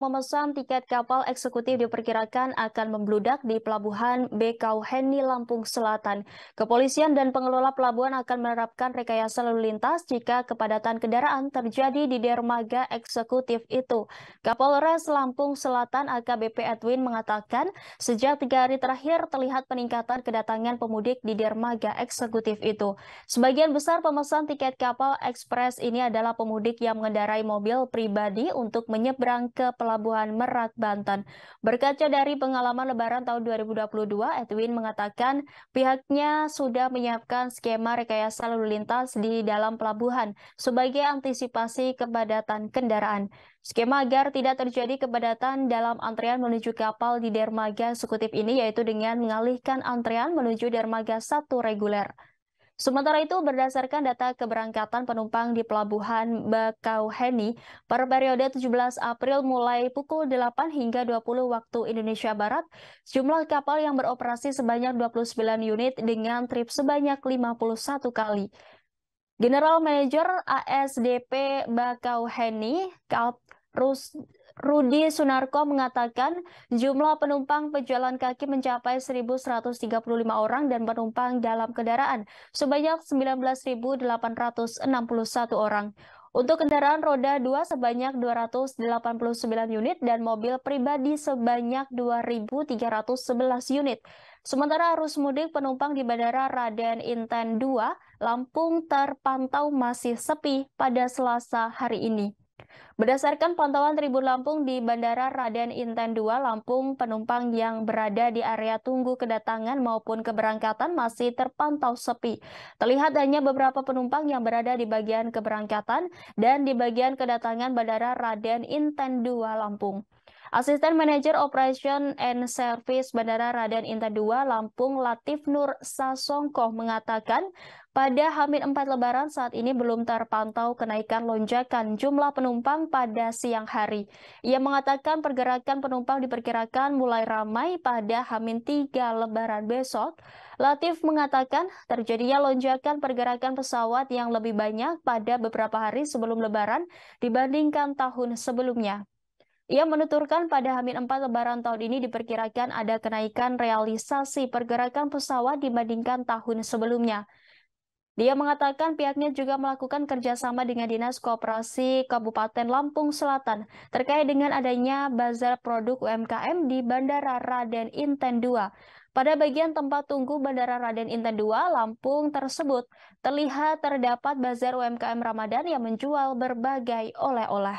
Memesan tiket kapal eksekutif diperkirakan akan membludak di pelabuhan Bekau Heni Lampung Selatan. Kepolisian dan pengelola pelabuhan akan menerapkan rekayasa lalu lintas jika kepadatan kendaraan terjadi di dermaga eksekutif itu. Kapolres Lampung Selatan AKBP Edwin mengatakan, sejak tiga hari terakhir terlihat peningkatan kedatangan pemudik di dermaga eksekutif itu. Sebagian besar pemesan tiket kapal ekspres ini adalah pemudik yang mengendarai mobil pribadi untuk menyeberang ke pelabuhan Pelabuhan Merak, Banten. Berkaca dari pengalaman lebaran tahun 2022, Edwin mengatakan pihaknya sudah menyiapkan skema rekayasa lalu lintas di dalam pelabuhan sebagai antisipasi kepadatan kendaraan. Skema agar tidak terjadi kepadatan dalam antrian menuju kapal di dermaga eksekutif ini yaitu dengan mengalihkan antrian menuju dermaga satu reguler. Sementara itu, berdasarkan data keberangkatan penumpang di Pelabuhan Bakauheni, per periode 17 April mulai pukul 8 hingga 20 waktu Indonesia Barat, jumlah kapal yang beroperasi sebanyak 29 unit dengan trip sebanyak 51 kali. General Manager ASDP Bakauheni, Kap Rus Rudi Sunarko mengatakan jumlah penumpang pejalan kaki mencapai 1.135 orang dan penumpang dalam kendaraan sebanyak 19.861 orang. Untuk kendaraan roda 2 sebanyak 289 unit dan mobil pribadi sebanyak 2.311 unit. Sementara arus mudik penumpang di Bandara Raden Inten 2, Lampung terpantau masih sepi pada Selasa hari ini. Berdasarkan pantauan Tribun Lampung di Bandara Raden Inten 2 Lampung, penumpang yang berada di area tunggu kedatangan maupun keberangkatan masih terpantau sepi. Terlihat hanya beberapa penumpang yang berada di bagian keberangkatan dan di bagian kedatangan Bandara Raden Inten 2 Lampung. Asisten Manajer Operation and Service Bandara Raden Intan II Lampung Latif Nur Sasongko mengatakan pada Hamin 4 Lebaran saat ini belum terpantau kenaikan lonjakan jumlah penumpang pada siang hari. Ia mengatakan pergerakan penumpang diperkirakan mulai ramai pada Hamin 3 Lebaran besok. Latif mengatakan terjadinya lonjakan pergerakan pesawat yang lebih banyak pada beberapa hari sebelum Lebaran dibandingkan tahun sebelumnya. Ia menuturkan pada Hamin 4 lebaran tahun ini diperkirakan ada kenaikan realisasi pergerakan pesawat dibandingkan tahun sebelumnya. Dia mengatakan pihaknya juga melakukan kerjasama dengan Dinas kooperasi Kabupaten Lampung Selatan terkait dengan adanya bazar produk UMKM di Bandara Raden Inten 2. Pada bagian tempat tunggu Bandara Raden Inten 2, Lampung tersebut, terlihat terdapat bazar UMKM Ramadan yang menjual berbagai oleh-oleh.